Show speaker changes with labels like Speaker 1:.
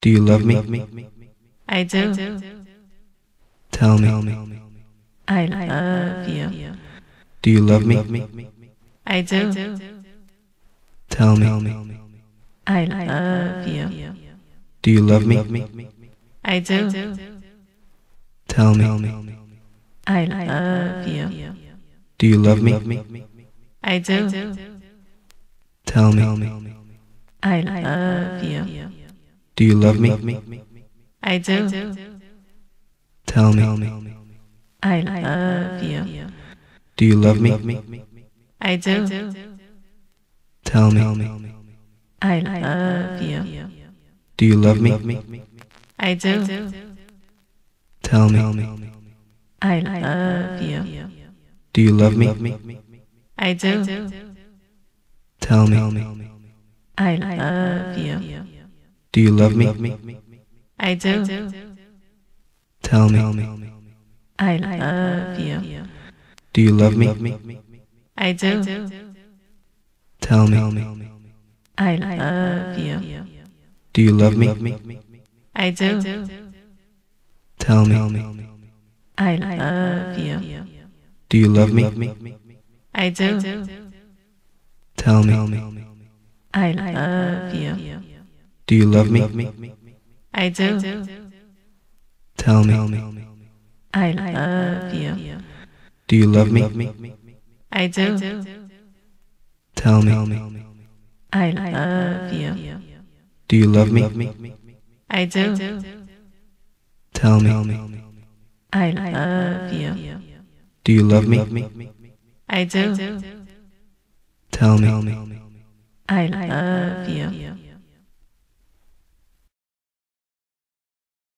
Speaker 1: Do you love, do you me? love
Speaker 2: me?
Speaker 3: I do. I do.
Speaker 1: Tell, Tell me. me.
Speaker 3: I love you.
Speaker 1: Do you love, do you love me?
Speaker 2: me?
Speaker 3: I do. I do.
Speaker 1: Tell, Tell me.
Speaker 3: I love you.
Speaker 1: Do you love, do you love
Speaker 2: me?
Speaker 3: I do. Tell, Tell me. I love
Speaker 2: you.
Speaker 1: Do you love me? I do. Tell me.
Speaker 3: I love you.
Speaker 1: Do you love, me? me?
Speaker 3: I do. I do. Tell, me. I love you. Do you love, me? I do. Tell, me. I love you. Do you love, me? I do. Tell me. I love you. Do you love me? I do. Tell me. I love you. Do you love me? I do. I do. Tell me. I love you. Do you love me? I do.
Speaker 1: Tell me.
Speaker 3: I love you.
Speaker 1: Do you love me? I do. Tell me.
Speaker 3: I love you. Do you love me? I do. Tell me. I love you.
Speaker 1: Do you love, do you love me? me?
Speaker 3: I do. I do.
Speaker 1: Tell, Tell me. me.
Speaker 3: I love you.
Speaker 1: Do you love, do you love me?
Speaker 2: me?
Speaker 3: I do. I do.
Speaker 1: Tell, Tell me.
Speaker 3: I love you. Do you love me? I do. I do. Tell me. I love you. Do you love me? I do.
Speaker 1: Tell me. I love you.